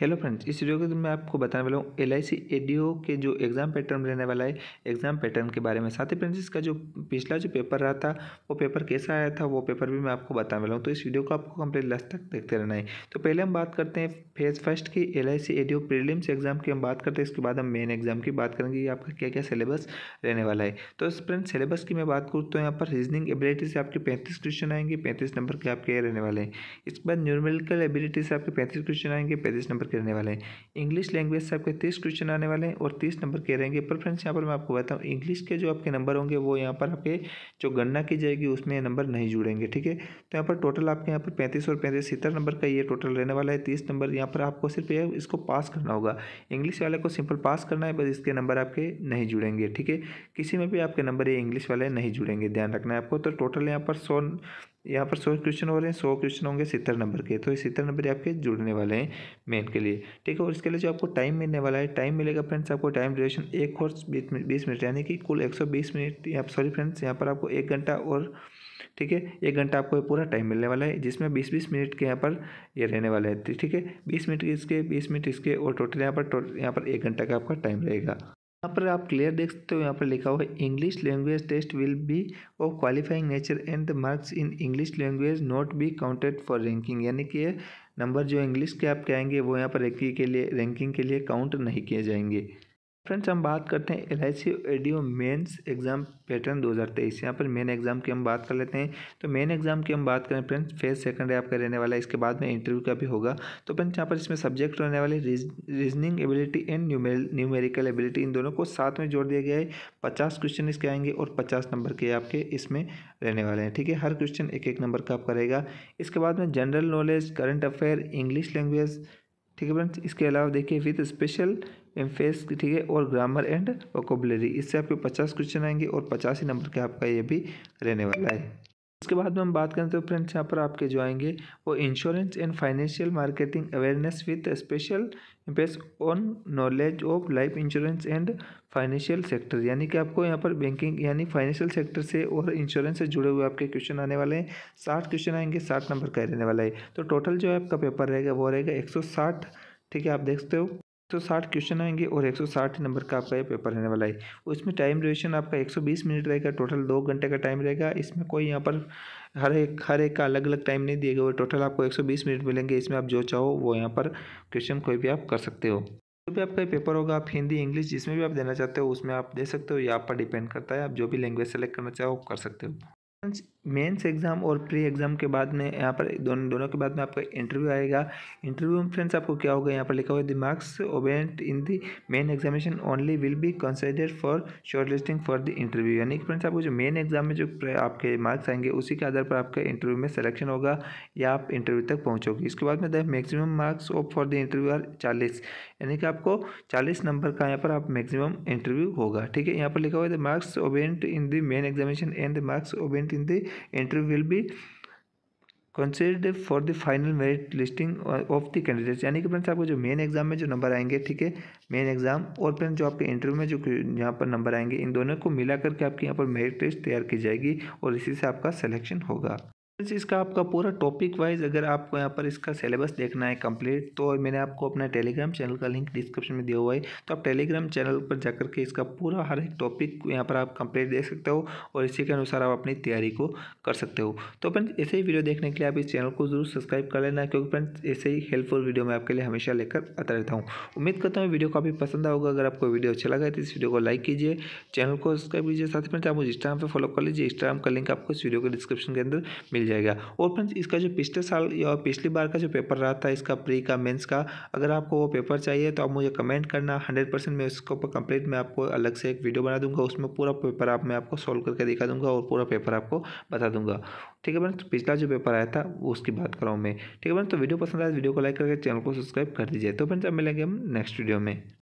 hello friends इस video के मैं आपको बताने वाला हूँ एल आई सी के जो एग्ज़ाम पैटर्न रहने वाला है एग्ज़ाम पैटर्न के बारे में साथ ही फ्रेंड्स इसका जो पिछला जो पेपर रहा था वो पेपर कैसा आया था वो पेपर भी मैं आपको बताने वाला हूँ तो इस वीडियो को आपको कंप्लीट लास्ट तक देखते रहना है तो पहले हम बात करते हैं फेज फर्स्ट की L I C prelims exam की हम बात करते हैं इसके बाद हम मेन एग्ज़ाम की बात करेंगे कि आपका क्या क्या सिलेबस रहने वाला है तो फ्रेंड्स सिलेबस की मैं बात करूँ तो यहाँ पर रीजनिंग एबिलिटी से आपके पैंतीस क्वेश्चन आएंगे पैंतीस नंबर के आपके रहने वाले हैं इसके बाद न्यूमेरिकल एबिलिटी से आपके पैंतीस क्वेश्चन आएंगे पैंतीस नंबर करने रहने वाले हैं इंग्लिश लैंग्वेज से आपके तीस क्वेश्चन आने वाले हैं और तीस नंबर के रहेंगे पर फ्रेंड्स यहाँ पर मैं आपको बताता हूँ इंग्लिश के जो आपके नंबर होंगे वो यहाँ पर आपके जो गणना की जाएगी उसमें नंबर नहीं जुड़ेंगे ठीक है तो यहाँ पर टोटल आपके यहाँ पर पैंतीस और पैंतीस सत्तर नंबर का ये टोटल रहने वाला है तीस नंबर यहाँ पर आपको सिर्फ ये इसको पास करना होगा इंग्लिश वाले को सिंपल पास करना है बस इसके नंबर आपके नहीं जुड़ेंगे ठीक है किसी में भी आपके नंबर ये इंग्लिश वाले नहीं जुड़ेंगे ध्यान रखना है आपको तो टोटल यहाँ पर सौ यहाँ पर सौ क्वेश्चन हो रहे हैं सौ क्वेश्चन होंगे सितर नंबर के तो सितर नंबर आपके जुड़ने वाले हैं मेन के लिए ठीक है और इसके लिए जो आपको टाइम मिलने वाला है टाइम मिलेगा फ्रेंड्स आपको टाइम ड्यूरेशन एक और बीस मिनट यानी कि कुल एक सौ बीस मिनट यहाँ सॉरी फ्रेंड्स यहाँ पर आपको एक घंटा और ठीक है एक घंटा आपको पूरा टाइम मिलने वाला है जिसमें बीस बीस मिनट के यहाँ पर ये रहने वाला है ठीक है बीस मिनट इसके बीस मिनट इसके और टोटल यहाँ पर यहाँ पर एक घंटा का आपका टाइम रहेगा यहाँ पर आप क्लियर देख सकते हो यहाँ पर लिखा हुआ है English language test will be of qualifying nature and the marks in English language not be counted for ranking यानी कि नंबर जो इंग्लिश के आपके आएंगे वो यहाँ पर रैंकिंग के लिए रैंकिंग के लिए काउंट नहीं किए जाएंगे फ्रेंड्स हम बात करते हैं L I C ADO mains exam pattern 2023 यहाँ पर मेन एग्ज़ाम की हम बात कर लेते हैं तो मेन एग्ज़ाम की हम बात करें फ्रेंड्स फेज सेकंड है आपका रहने वाला है इसके बाद में इंटरव्यू का भी होगा तो फ्रेंड्स यहाँ पर इसमें सब्जेक्ट रहने वाले reasoning ability and numerical ability इन दोनों को साथ में जोड़ दिया गया है पचास क्वेश्चन इसके आएंगे और पचास नंबर के आपके इसमें रहने वाले हैं ठीक है हर क्वेश्चन एक एक नंबर का आपका रहेगा इसके बाद में general knowledge current affair English language ठीक है फ्रेंड्स इसके अलावा देखिए विद स्पेशल एम्फेस ठीक है और ग्रामर एंड वोकोबलरी इससे आपके पचास क्वेश्चन आएंगे और पचास ही नंबर के आपका ये भी रहने वाला है उसके बाद में हम बात करें तो फ्रेंड्स यहाँ पर आपके जो आएंगे वो insurance and financial marketing awareness with special base on knowledge of life insurance and financial sector यानी कि आपको यहाँ पर बैंकिंग यानी फाइनेंशियल सेक्टर से और इंश्योरेंस से जुड़े हुए आपके क्वेश्चन आने वाले हैं साठ क्वेश्चन आएंगे साठ नंबर का रहने वाला है तो टोटल जो है आपका पेपर रहेगा वो रहेगा एक सौ साठ ठीक है आप देखते हो 160 क्वेश्चन आएंगे और 160 नंबर का आपका ये पेपर रहने वाला है उसमें टाइम ड्यूरेशन आपका 120 मिनट रहेगा टोटल दो घंटे का टाइम रहेगा इसमें कोई यहाँ पर हर एक हर एक का अलग अलग टाइम नहीं दिएगा और टोटल आपको 120 मिनट मिलेंगे इसमें आप जो चाहो वो यहाँ पर क्वेश्चन कोई भी आप कर सकते हो जो भी आपका पेपर होगा आप हिंदी इंग्लिश जिसमें भी आप देना चाहते हो उसमें आप दे सकते हो या आप पर डिपेंड करता है आप जो भी लैंग्वेज सेलेक्ट करना चाहो कर सकते हो मेंस एग्ज़ाम और प्री एग्ज़ाम के बाद में यहाँ पर दोनों दोनों के बाद में आपका इंटरव्यू आएगा इंटरव्यू में फ्रेंड्स आपको क्या होगा यहाँ पर लिखा हुआ है the marks obtained in the main examination only will be consider for shortlisting for the interview यानी कि फ्रेंड्स आपको जो मेन एग्जाम में जो आपके मार्क्स आएंगे उसी के आधार पर आपका इंटरव्यू में सिलेक्शन होगा या आप इंटरव्यू तक पहुँचोगे इसके बाद में the maximum marks of for the interview are चालीस यानी कि आपको 40 नंबर का यहाँ पर आप मैक्सिमम इंटरव्यू होगा ठीक है यहाँ पर लिखा हुआ है the marks obtained in the main examination and the marks obtained in the interview will be considered for the final merit listing of the candidates यानी कि फ्रेंड्स आपको जो मेन एग्जाम में जो नंबर आएंगे ठीक है मेन एग्जाम और फ्रेंड्स जो आपके इंटरव्यू में जो यहाँ पर नंबर आएंगे इन दोनों को मिला करके आपके यहाँ पर मेरिट लिस्ट तैयार की जाएगी और इसी से आपका सिलेक्शन होगा इसका आपका पूरा टॉपिक वाइज अगर आपको यहाँ पर इसका सिलेबस देखना है कंप्लीट तो मैंने आपको अपना टेलीग्राम चैनल का लिंक डिस्क्रिप्शन में दिया हुआ है तो आप टेलीग्राम चैनल पर जाकर के इसका पूरा हर एक टॉपिक यहाँ पर आप कंप्लीट देख सकते हो और इसी के अनुसार आप अपनी तैयारी को कर सकते हो तो फ्रेंड ऐसे ही वीडियो देखने के लिए आप इस चैनल को जरूर सब्सक्राइब कर लेना क्योंकि फ्रेंड्स ऐसे ही हेल्पफुल वीडियो मैं आपके लिए हमेशा लेकर आता रहता हूँ उम्मीद करता हूँ वीडियो काफ़ी पसंद आओगे अगर आपको वीडियो अच्छा लगा तो इस वीडियो को लाइक कीजिए चैनल को सब्सक्राइब कीजिए साथ ही फ्रेंड्स आप मुझे इंस्टाग्राम पर फॉलो कर लीजिए इंस्टाग्राम का लिंक आपको इस वीडियो के डिस्क्रिप्शन के अंदर मिल मिल जाएगा और फ्रेंड्स इसका जो पिछले साल या पिछली बार का जो पेपर रहा था इसका प्री का मेंस का अगर आपको वो पेपर चाहिए तो आप मुझे कमेंट करना हंड्रेड परसेंट मैं उसके ऊपर कंप्लीट मैं आपको अलग से एक वीडियो बना दूंगा उसमें पूरा पेपर आप मैं आपको सोल्व करके दिखा दूंगा और पूरा पेपर आपको बता दूंगा ठीक है फ्रेंड्स तो पिछला जो पेपर आया था उसकी बात करूँ मैं ठीक है फ्रेंड्स तो वीडियो पसंद आया तो वीडियो को लाइक करके चैनल को सब्सक्राइब कर दीजिए तो फ्रेंड्स अब मिलेंगे हम नेक्स्ट वीडियो में